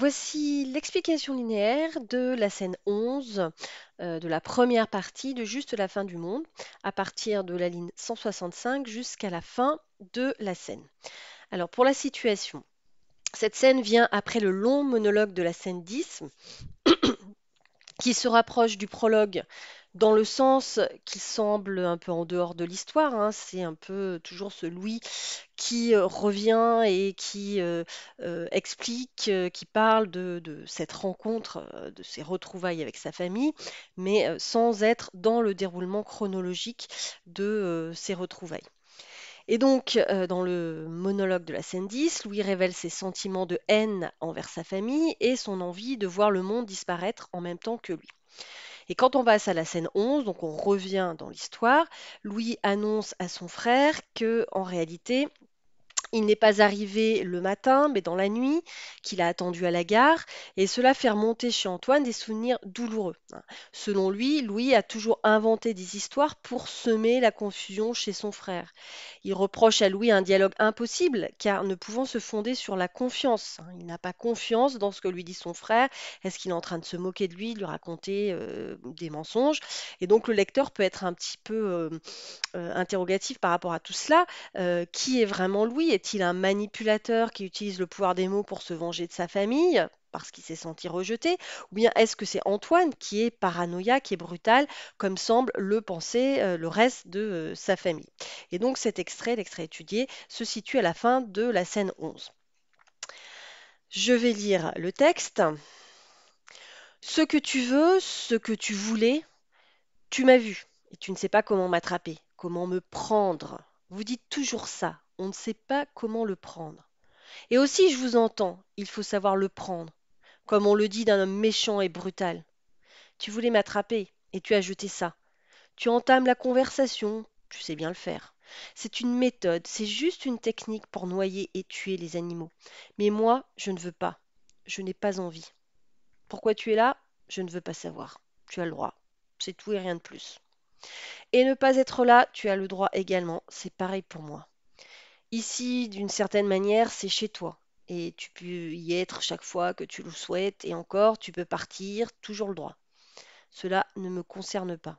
Voici l'explication linéaire de la scène 11 euh, de la première partie de Juste la fin du monde, à partir de la ligne 165 jusqu'à la fin de la scène. Alors pour la situation, cette scène vient après le long monologue de la scène 10, qui se rapproche du prologue dans le sens qui semble un peu en dehors de l'histoire. Hein, c'est un peu toujours ce Louis qui euh, revient et qui euh, euh, explique, qui parle de, cette rencontre, de ses retrouvailles avec sa famille, mais sans être dans le déroulement chronologique de ces ses retrouvailles. Et donc, dans le monologue de la scène 10, Louis révèle ses sentiments de haine envers sa famille et son envie de voir le monde disparaître en même temps que lui. Et quand on passe à la scène 11, donc on revient dans l'histoire, Louis annonce à son frère que en réalité, il n'est pas arrivé le matin, mais dans la nuit, qu'il a attendu à la gare, et cela fait remonter chez Antoine des souvenirs douloureux. Hein. Selon lui, Louis a toujours inventé des histoires pour semer la confusion chez son frère. Il reproche à Louis un dialogue impossible, car ne pouvant se fonder sur la confiance. Hein. Il n'a pas confiance dans ce que lui dit son frère. Est-ce qu'il est en train de se moquer de lui, de lui raconter euh, des mensonges Et donc le lecteur peut être un petit peu euh, euh, interrogatif par rapport à tout cela. qui est vraiment Louis est-il un manipulateur qui utilise le pouvoir des mots pour se venger de sa famille parce qu'il s'est senti rejeté Ou bien est-ce que c'est Antoine qui est paranoïaque et brutal, comme semble le penser euh, le reste de euh, sa famille Et donc cet extrait, l'extrait étudié, se situe à la fin de la scène 11. Je vais lire le texte. Ce que tu veux, ce que tu voulais, tu m'as vu et tu ne sais pas comment m'attraper, comment me prendre. Vous dites toujours ça, on ne sait pas comment le prendre. Et aussi, je vous entends, il faut savoir le prendre, comme on le dit d'un homme méchant et brutal. Tu voulais m'attraper, et tu as jeté ça. Tu entames la conversation, tu sais bien le faire. C'est une méthode, c'est juste une technique pour noyer et tuer les animaux. Mais moi, je ne veux pas. Je n'ai pas envie. Pourquoi tu es là Je ne veux pas savoir. Tu as le droit. C'est tout et rien de plus. Et ne pas être là, tu as le droit également. C'est pareil pour moi. Ici, d'une certaine manière, c'est chez toi. Et tu peux y être chaque fois que tu le souhaites. Et encore, tu peux partir, toujours le droit. Cela ne me concerne pas.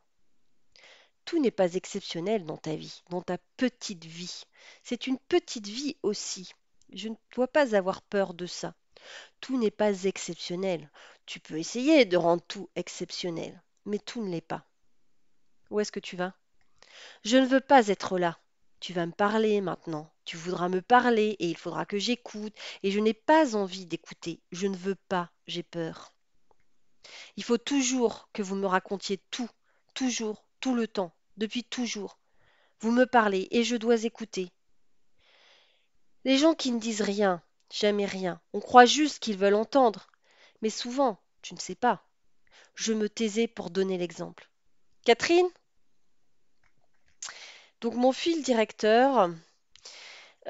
Tout n'est pas exceptionnel dans ta vie, dans ta petite vie. C'est une petite vie aussi. Je ne dois pas avoir peur de ça. Tout n'est pas exceptionnel. Tu peux essayer de rendre tout exceptionnel, mais tout ne l'est pas. Où est-ce que tu vas Je ne veux pas être là tu vas me parler maintenant. Tu voudras me parler et il faudra que j'écoute. Et je n'ai pas envie d'écouter. Je ne veux pas. J'ai peur. Il faut toujours que vous me racontiez tout, toujours, tout le temps, depuis toujours. Vous me parlez et je dois écouter. Les gens qui ne disent rien, jamais rien, on croit juste qu'ils veulent entendre. Mais souvent, tu ne sais pas. Je me taisais pour donner l'exemple. Catherine donc mon fil directeur,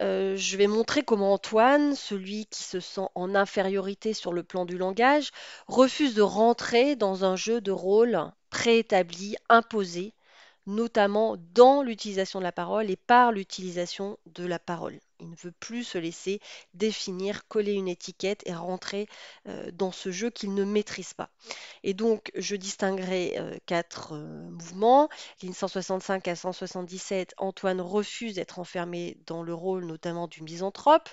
euh, je vais montrer comment Antoine, celui qui se sent en infériorité sur le plan du langage, refuse de rentrer dans un jeu de rôle préétabli, imposé, notamment dans l'utilisation de la parole et par l'utilisation de la parole. Il ne veut plus se laisser définir, coller une étiquette et rentrer euh, dans ce jeu qu'il ne maîtrise pas. Et donc, je distinguerai euh, quatre euh, mouvements. Ligne 165 à 177, Antoine refuse d'être enfermé dans le rôle notamment du misanthrope.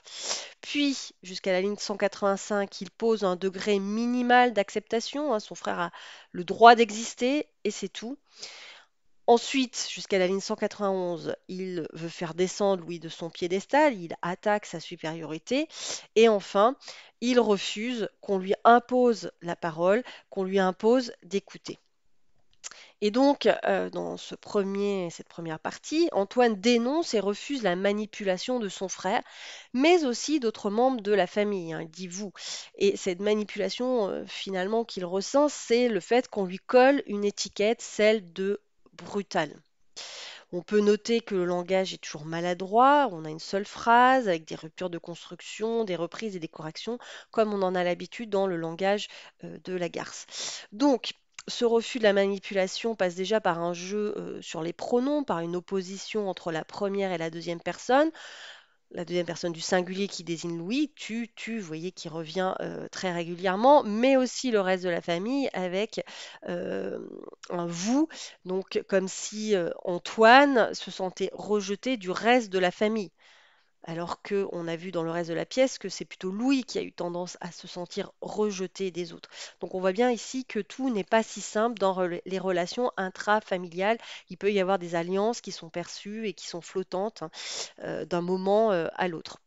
Puis, jusqu'à la ligne 185, il pose un degré minimal d'acceptation. Hein, son frère a le droit d'exister et c'est tout. Ensuite, jusqu'à la ligne 191, il veut faire descendre Louis de son piédestal, il attaque sa supériorité, et enfin, il refuse qu'on lui impose la parole, qu'on lui impose d'écouter. Et donc, euh, dans ce premier, cette première partie, Antoine dénonce et refuse la manipulation de son frère, mais aussi d'autres membres de la famille. Hein, il dit vous. Et cette manipulation, euh, finalement, qu'il ressent, c'est le fait qu'on lui colle une étiquette, celle de brutale. On peut noter que le langage est toujours maladroit, on a une seule phrase avec des ruptures de construction, des reprises et des corrections, comme on en a l'habitude dans le langage euh, de la garce. Donc, ce refus de la manipulation passe déjà par un jeu euh, sur les pronoms, par une opposition entre la première et la deuxième personne, la deuxième personne du singulier qui désigne Louis, tu, tu, vous voyez, qui revient euh, très régulièrement, mais aussi le reste de la famille avec euh, un vous, donc comme si euh, Antoine se sentait rejeté du reste de la famille alors qu'on a vu dans le reste de la pièce que c'est plutôt Louis qui a eu tendance à se sentir rejeté des autres. Donc on voit bien ici que tout n'est pas si simple dans les relations intrafamiliales. Il peut y avoir des alliances qui sont perçues et qui sont flottantes hein, euh, d'un moment euh, à l'autre.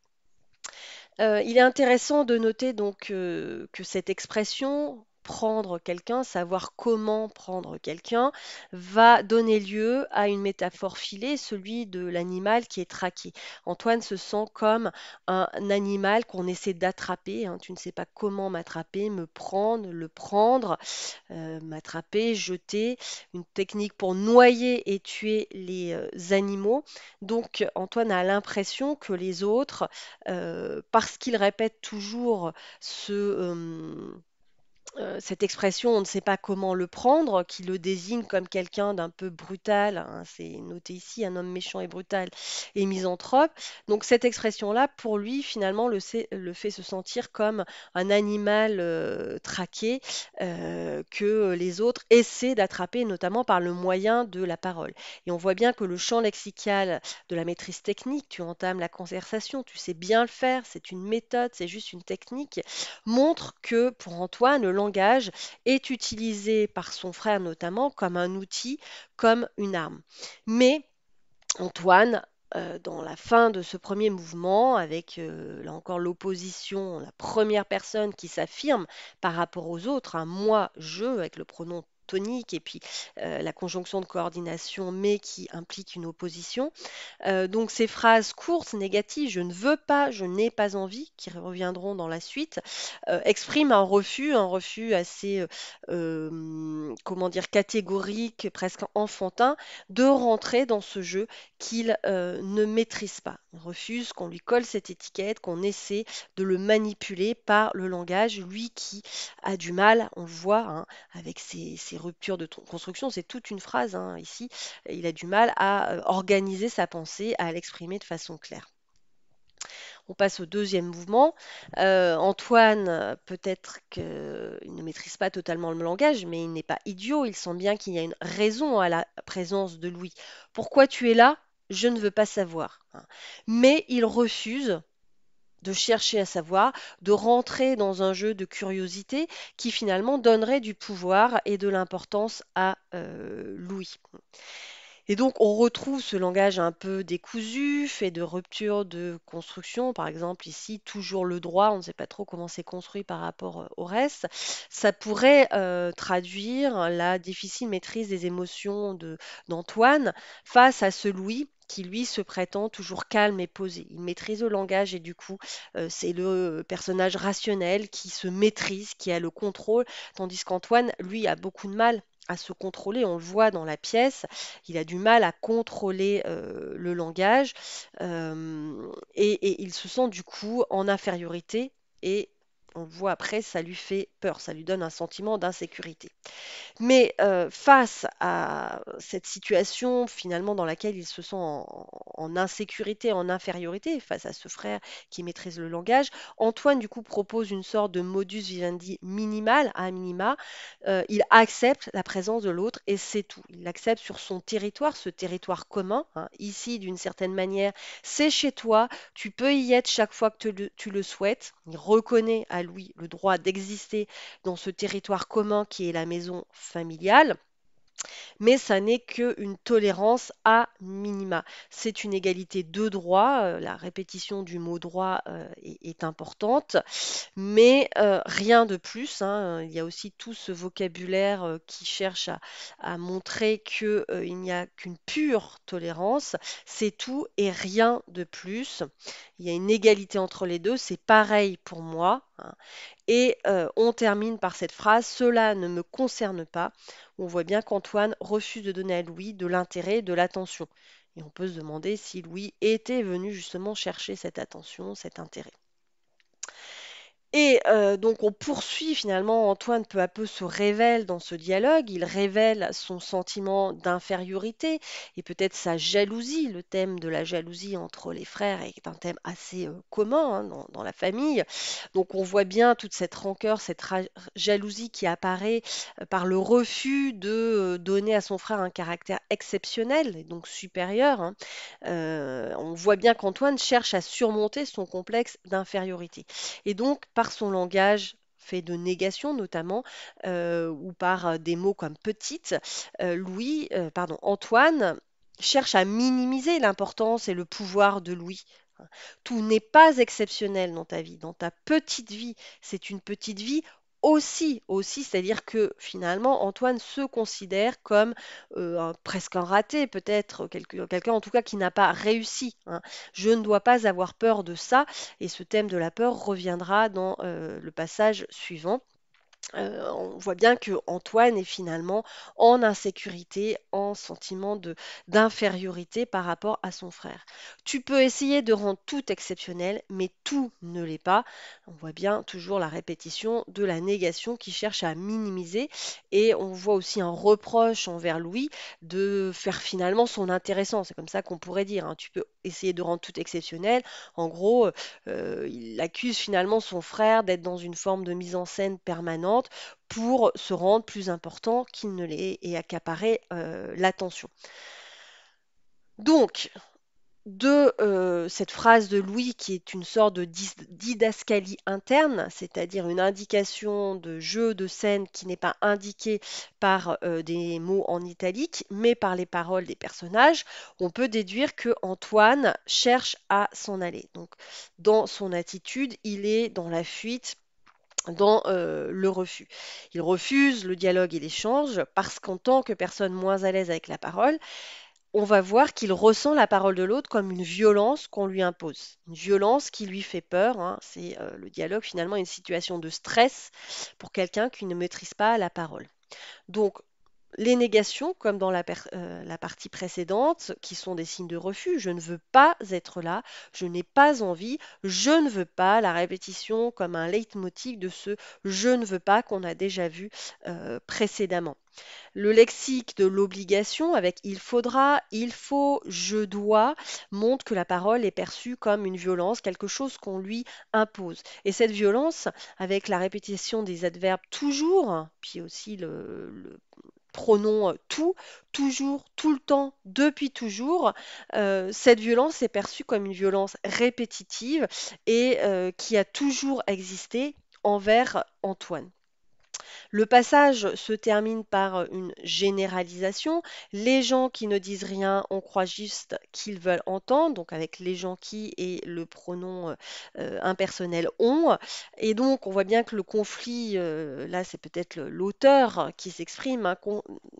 Euh, il est intéressant de noter donc que cette expression prendre quelqu'un, savoir comment prendre quelqu'un, va donner lieu à une métaphore filée, celui de l'animal qui est traqué. Antoine se sent comme un animal qu'on essaie d'attraper. Hein. Tu ne sais pas comment m'attraper, me prendre, le prendre, euh, m'attraper, jeter. Une technique pour noyer et tuer les euh, animaux. Donc Antoine a l'impression que les autres, euh, parce qu'ils répètent toujours ce euh, cette expression, on ne sait pas comment le prendre, qui le désigne comme quelqu'un d'un peu brutal, hein, c'est noté ici, un homme méchant et brutal et misanthrope. Donc cette expression-là, pour lui, finalement, le, fait se sentir comme un animal euh, traqué euh, que les autres essaient d'attraper, notamment par le moyen de la parole. Et on voit bien que le champ lexical de la maîtrise technique, tu entames la conversation, tu sais bien le faire, c'est une méthode, c'est juste une technique, montre que pour Antoine, le langage est utilisé par son frère notamment comme un outil, comme une arme. Mais Antoine euh, dans la fin de ce premier mouvement, avec euh, là encore l'opposition, la première personne qui s'affirme par rapport aux autres, un moi, je, avec le pronom et puis euh, la conjonction de coordination mais qui implique une opposition. Euh, donc ces phrases courtes, négatives, je ne veux pas, je n'ai pas envie, qui reviendront dans la suite, euh, expriment un refus, un refus assez, comment dire, catégorique, presque enfantin, de rentrer dans ce jeu qu'il ne maîtrise pas. On refuse qu'on lui colle cette étiquette, qu'on essaie de le manipuler par le langage, lui qui a du mal, on le voit, hein, avec ses, ses rupture de construction, c'est toute une phrase hein, ici, il a du mal à euh, organiser sa pensée, à l'exprimer de façon claire. On passe au deuxième mouvement. Euh, Antoine, peut-être qu'il ne maîtrise pas totalement le langage, mais il n'est pas idiot. Il sent bien qu'il y a une raison à la présence de Louis. Pourquoi tu es là Je ne veux pas savoir. Hein. Mais il refuse de chercher à savoir, de rentrer dans un jeu de curiosité qui finalement donnerait du pouvoir et de l'importance à euh, Louis. Et donc on retrouve ce langage un peu décousu, fait de rupture de construction, par exemple ici toujours le droit, on ne sait pas trop comment c'est construit par rapport euh, au reste. Ça pourrait euh, traduire la difficile maîtrise des émotions d'Antoine face à ce Louis qui lui se prétend toujours calme et posé. Il maîtrise le langage et du coup, euh, c'est le euh, personnage rationnel qui se maîtrise, qui a le contrôle, tandis qu'Antoine, lui, a beaucoup de mal à se contrôler, on le voit dans la pièce, il a du mal à contrôler euh, le langage et, il se sent du coup en infériorité et on voit après, ça lui fait peur, ça lui donne un sentiment d'insécurité. Mais euh, face à cette situation finalement dans laquelle il se sent en, insécurité, en infériorité, face à ce frère qui maîtrise le langage, Antoine du coup propose une sorte de modus vivendi minimal à minima. Euh, il accepte la présence de l'autre et c'est tout. Il l'accepte sur son territoire, ce territoire commun. Hein. Ici, d'une certaine manière, c'est chez toi, tu peux y être chaque fois que tu le souhaites. Il reconnaît à lui le droit d'exister dans ce territoire commun qui est la maison familiale. Mais ça n'est qu'une tolérance à minima. C'est une égalité de droit. Euh, la répétition du mot droit euh, est, importante, mais euh, rien de plus. Hein. Il y a aussi tout ce vocabulaire qui cherche à, à montrer qu'il n'y a qu'une pure tolérance. C'est tout et rien de plus. Il y a une égalité entre les deux. C'est pareil pour moi Hein. Et euh, on termine par cette phrase Cela ne me concerne pas. On voit bien qu'Antoine refuse de donner à Louis de l'intérêt, de l'attention. Et on peut se demander si Louis était venu justement chercher cette attention, cet intérêt. Et euh, donc on poursuit finalement, Antoine peu à peu se révèle dans ce dialogue, il révèle son sentiment d'infériorité et peut-être sa jalousie. Le thème de la jalousie entre les frères est un thème assez euh, commun hein, dans, la famille. Donc on voit bien toute cette rancœur, cette jalousie qui apparaît euh, par le refus de donner à son frère un caractère exceptionnel et donc supérieur. Hein. on voit bien qu'Antoine cherche à surmonter son complexe d'infériorité. Et donc, par son langage fait de négation notamment, euh, ou par euh, des mots comme petite, euh, Louis, pardon, Antoine cherche à minimiser l'importance et le pouvoir de Louis. Tout n'est pas exceptionnel dans ta vie, dans ta petite vie. C'est une petite vie aussi, aussi, c'est-à-dire que finalement Antoine se considère comme euh, presque un raté, peut-être quelqu'un en tout cas qui n'a pas réussi. Hein. Je ne dois pas avoir peur de ça, et ce thème de la peur reviendra dans euh, le passage suivant. Euh, on voit bien que Antoine est finalement en insécurité, en sentiment d'infériorité par rapport à son frère. Tu peux essayer de rendre tout exceptionnel, mais tout ne l'est pas. On voit bien toujours la répétition de la négation qui cherche à minimiser et on voit aussi un reproche envers Louis de faire finalement son intéressant. C'est comme ça qu'on pourrait dire. Hein. Tu peux essayer de rendre tout exceptionnel. En gros, euh, il accuse finalement son frère d'être dans une forme de mise en scène permanente pour se rendre plus important qu'il ne l'est et accaparer euh, l'attention. Donc, de euh, cette phrase de Louis qui est une sorte de didascalie interne, c'est-à-dire une indication de jeu de scène qui n'est pas indiquée par euh, des mots en italique, mais par les paroles des personnages, on peut déduire que Antoine cherche à s'en aller. Donc dans son attitude, il est dans la fuite dans euh, le refus. Il refuse le dialogue et l'échange parce qu'en tant que personne moins à l'aise avec la parole, on va voir qu'il ressent la parole de l'autre comme une violence qu'on lui impose, une violence qui lui fait peur. Hein. C'est euh, le dialogue finalement une situation de stress pour quelqu'un qui ne maîtrise pas la parole. Donc les négations, comme dans euh, la, partie précédente, qui sont des signes de refus. Je ne veux pas être là, je n'ai pas envie, je ne veux pas, la répétition comme un leitmotiv de ce je ne veux pas qu'on a déjà vu euh, précédemment. Le lexique de l'obligation avec il faudra, il faut, je dois montre que la parole est perçue comme une violence, quelque chose qu'on lui impose. Et cette violence, avec la répétition des adverbes toujours, puis aussi le Pronon euh, tout, toujours, tout le temps, depuis toujours, euh, cette violence est perçue comme une violence répétitive et euh, qui a toujours existé envers Antoine. Le passage se termine par une généralisation. Les gens qui ne disent rien, on croit juste qu'ils veulent entendre, donc avec les gens qui et le pronom euh, euh, impersonnel ont. Et donc on voit bien que le conflit, euh, là c'est peut-être l'auteur qui s'exprime, hein,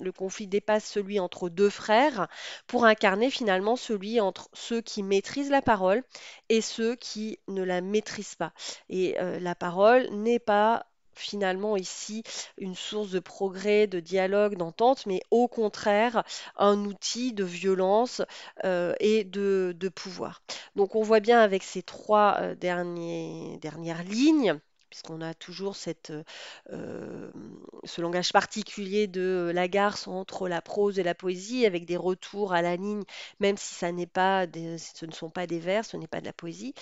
le conflit dépasse celui entre deux frères pour incarner finalement celui entre ceux qui maîtrisent la parole et ceux qui ne la maîtrisent pas. Et la parole n'est pas finalement ici une source de progrès, de dialogue, d'entente, mais au contraire un outil de violence euh, et de, de, pouvoir. Donc on voit bien avec ces trois euh, dernières lignes puisqu'on a toujours cette, euh, ce langage particulier de la garce entre la prose et la poésie, avec des retours à la ligne, même si pas ce ne sont pas des vers, ce n'est pas de la poésie.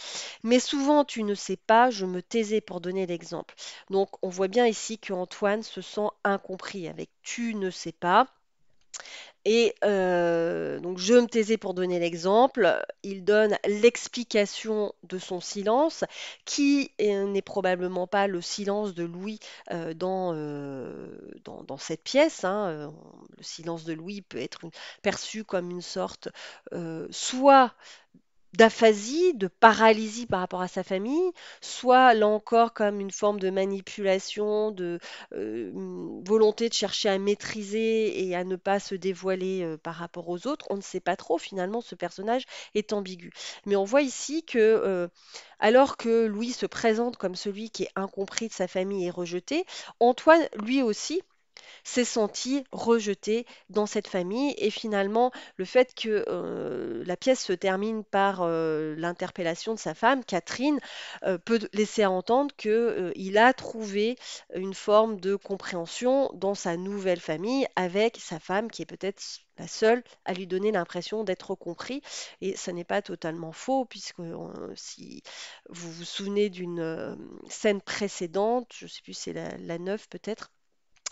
Mais souvent, tu ne sais pas, je me taisais pour donner l'exemple. Donc, on voit bien ici qu'Antoine se sent incompris avec tu ne sais pas. Et euh, donc je me taisais pour donner l'exemple. Il donne l'explication de son silence, qui euh, n'est probablement pas le silence de Louis euh, dans, dans, cette pièce. Hein. Le silence de Louis peut être perçu comme une sorte soit d'aphasie, de paralysie par rapport à sa famille, soit là encore comme une forme de manipulation, de euh, volonté de chercher à maîtriser et à ne pas se dévoiler euh, par rapport aux autres. On ne sait pas trop finalement, ce personnage est ambigu. Mais on voit ici que euh, alors que Louis se présente comme celui qui est incompris de sa famille et rejeté, Antoine lui aussi s'est senti rejeté dans cette famille. Et finalement, le fait que euh, la pièce se termine par euh, l'interpellation de sa femme, Catherine, euh, peut laisser entendre qu'il a trouvé une forme de compréhension dans sa nouvelle famille avec sa femme qui est peut-être la seule à lui donner l'impression d'être compris. Et ce n'est pas totalement faux, puisque si vous vous souvenez d'une scène précédente, je ne sais plus, c'est la, la 9 peut-être,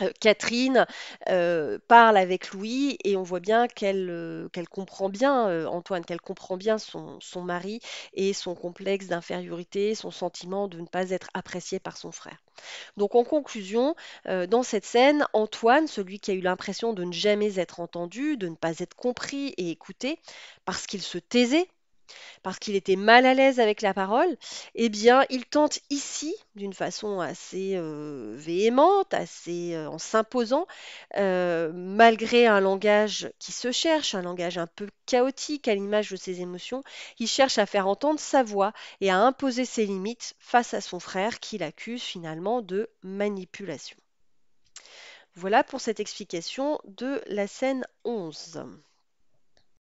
euh, Catherine euh, parle avec Louis et on voit bien qu'elle euh, qu'elle comprend bien Antoine, qu'elle comprend bien son, son, mari et son complexe d'infériorité, son sentiment de ne pas être apprécié par son frère. Donc en conclusion, dans cette scène, Antoine, celui qui a eu l'impression de ne jamais être entendu, de ne pas être compris et écouté, parce qu'il se taisait, parce qu'il était mal à l'aise avec la parole, eh bien, il tente ici, d'une façon assez euh, véhémente, assez euh, en s'imposant, euh, malgré un langage qui se cherche, un langage un peu chaotique à l'image de ses émotions, il cherche à faire entendre sa voix et à imposer ses limites face à son frère qu'il accuse finalement de manipulation. Voilà pour cette explication de la scène 11.